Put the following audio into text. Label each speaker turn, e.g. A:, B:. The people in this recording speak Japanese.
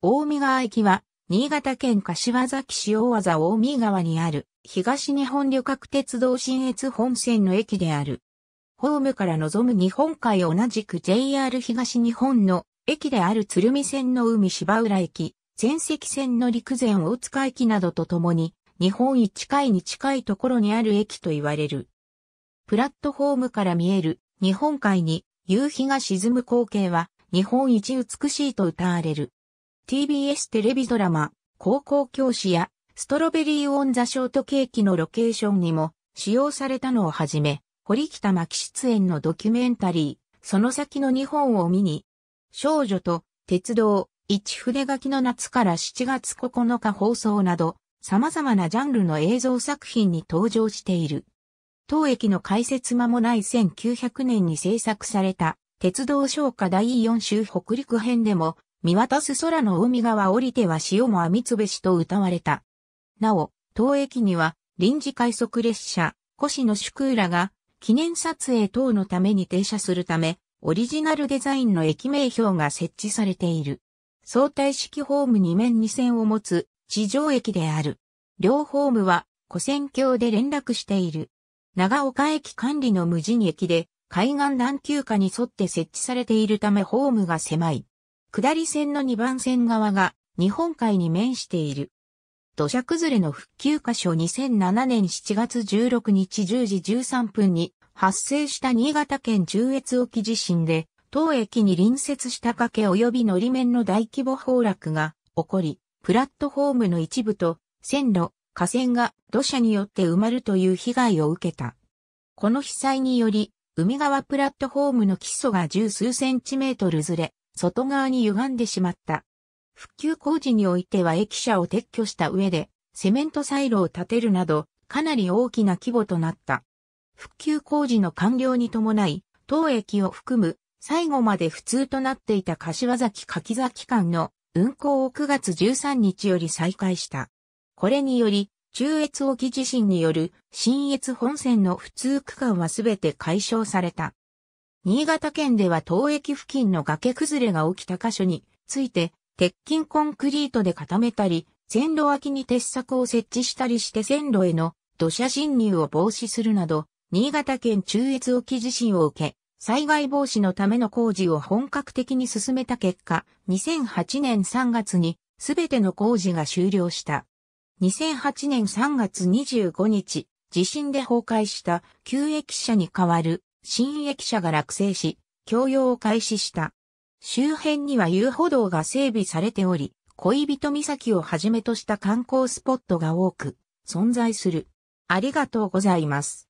A: 大見川駅は、新潟県柏崎市大和大見川にある、東日本旅客鉄道新越本線の駅である。ホームから望む日本海同じく JR 東日本の駅である鶴見線の海芝浦駅、全席線の陸前大塚駅などとともに、日本一海に近いところにある駅と言われる。プラットホームから見える日本海に夕日が沈む光景は日本一美しいと歌われる。TBS テレビドラマ、高校教師や、ストロベリーオンザショートケーキのロケーションにも使用されたのをはじめ、堀北真希出演のドキュメンタリー、その先の日本を見に、少女と鉄道、一筆書きの夏から7月9日放送など、様々なジャンルの映像作品に登場している。当駅の開設間もない1900年に制作された鉄道昇華第4週北陸編でも見渡す空の海側降りては潮も網つぶしと歌われた。なお、当駅には臨時快速列車、越野宿浦が記念撮影等のために停車するため、オリジナルデザインの駅名標が設置されている。相対式ホーム2面2線を持つ地上駅である。両ホームは古線橋で連絡している。長岡駅管理の無人駅で海岸段急下に沿って設置されているためホームが狭い。下り線の2番線側が日本海に面している。土砂崩れの復旧箇所2007年7月16日10時13分に発生した新潟県中越沖地震で、当駅に隣接した崖及びのり面の大規模崩落が起こり、プラットホームの一部と線路、河川が土砂によって埋まるという被害を受けた。この被災により、海側プラットホームの基礎が十数センチメートルずれ、外側に歪んでしまった。復旧工事においては駅舎を撤去した上で、セメントサイロを建てるなど、かなり大きな規模となった。復旧工事の完了に伴い、当駅を含む最後まで普通となっていた柏崎柿崎間の運行を9月13日より再開した。これにより、中越沖地震による新越本線の普通区間はすべて解消された。新潟県では当駅付近の崖崩れが起きた箇所について、鉄筋コンクリートで固めたり、線路脇に鉄柵を設置したりして線路への土砂侵入を防止するなど、新潟県中越沖地震を受け、災害防止のための工事を本格的に進めた結果、2008年3月に全ての工事が終了した。2008年3月25日、地震で崩壊した旧駅舎に代わる新駅舎が落成し、供用を開始した。周辺には遊歩道が整備されており、恋人岬をはじめとした観光スポットが多く存在する。ありがとうございます。